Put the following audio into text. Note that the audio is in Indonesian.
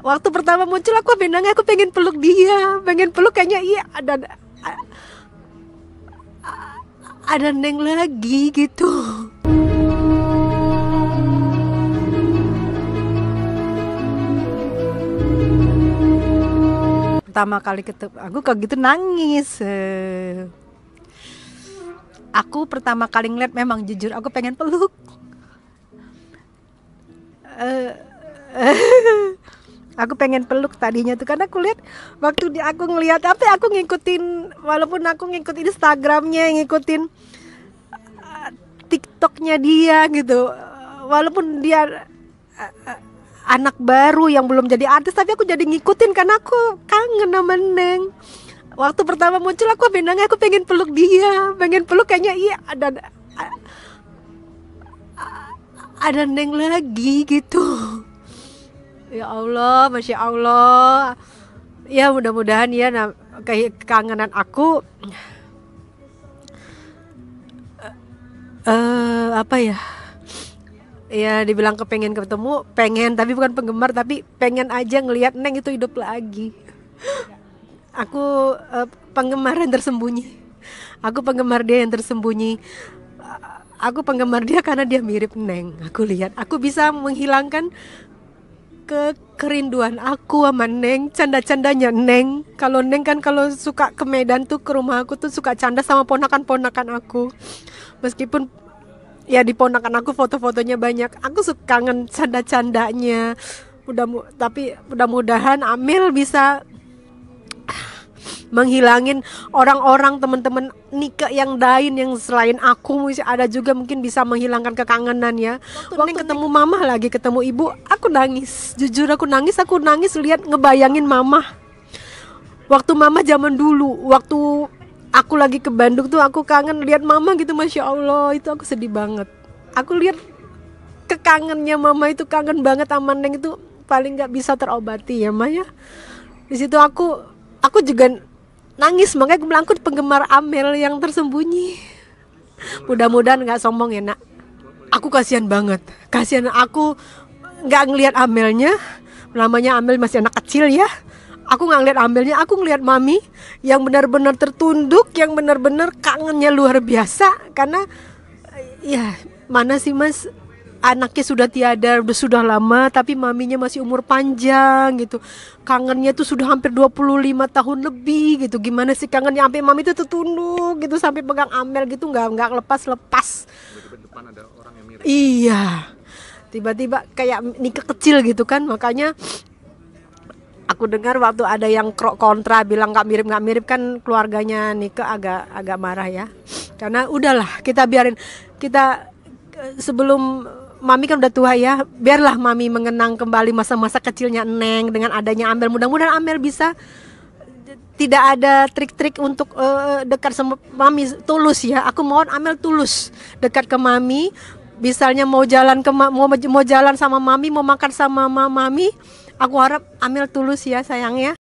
waktu pertama muncul aku bilang aku pengen peluk dia pengen peluk kayaknya iya ada ada neng lagi gitu pertama kali ketemu aku kayak gitu nangis aku pertama kali ngeliat memang jujur aku pengen peluk uh, uh, aku pengen peluk tadinya tuh karena aku lihat waktu di aku ngelihat tapi ya, aku ngikutin walaupun aku ngikutin Instagramnya ngikutin eh, TikToknya dia gitu walaupun dia eh, anak baru yang belum jadi artis tapi aku jadi ngikutin karena aku kangen sama Neng waktu pertama muncul aku benang aku pengen peluk dia pengen peluk kayaknya iya ada, ada Neng lagi gitu ya Allah masya Allah ya mudah-mudahan ya nah, kangenan aku eh uh, apa ya ya dibilang kepengen ketemu pengen tapi bukan penggemar tapi pengen aja ngelihat neng itu hidup lagi aku uh, penggemar yang tersembunyi aku penggemar dia yang tersembunyi aku penggemar dia karena dia mirip neng aku lihat aku bisa menghilangkan ke kerinduan aku sama Neng, canda-candanya Neng. Kalau Neng kan kalau suka ke Medan tuh ke rumah aku tuh suka canda sama ponakan-ponakan aku. Meskipun ya di ponakan aku foto-fotonya banyak, aku suka kangen canda-candanya. Udah tapi mudah-mudahan Amil bisa menghilangin orang-orang teman-teman Nika yang lain yang selain aku masih ada juga mungkin bisa menghilangkan kekangenan ya. Waktu, Waktu ketemu mama lagi ketemu ibu, aku nangis. Jujur aku nangis, aku nangis lihat ngebayangin mama. Waktu mama zaman dulu, waktu aku lagi ke Bandung tuh aku kangen lihat mama gitu Masya Allah itu aku sedih banget. Aku lihat kekangennya mama itu kangen banget sama Neng itu paling nggak bisa terobati ya Maya. Di situ aku aku juga nangis makanya gue melangkut penggemar Amel yang tersembunyi mudah-mudahan nggak sombong ya nak aku kasihan banget kasihan aku nggak ngelihat Amelnya namanya Amel masih anak kecil ya aku nggak ngelihat Amelnya. aku ngelihat mami yang benar-benar tertunduk yang benar-benar kangennya luar biasa karena ya mana sih mas anaknya sudah tiada udah sudah lama tapi maminya masih umur panjang gitu kangennya tuh sudah hampir 25 tahun lebih gitu gimana sih kangennya sampai mami itu tertunduk gitu sampai pegang amel gitu nggak nggak lepas lepas depan ada orang yang mirip. iya tiba-tiba kayak nikah kecil gitu kan makanya aku dengar waktu ada yang krok kontra bilang nggak mirip nggak mirip kan keluarganya Nike agak agak marah ya karena udahlah kita biarin kita eh, sebelum Mami kan udah tua ya, biarlah Mami mengenang kembali masa-masa kecilnya Neng dengan adanya Amel. Mudah-mudahan Amel bisa tidak ada trik-trik untuk uh, dekat sama mami tulus ya. Aku mohon Amel tulus dekat ke mami. Misalnya mau jalan ke ma mau mau jalan sama mami, mau makan sama mami, aku harap Amel tulus ya sayangnya.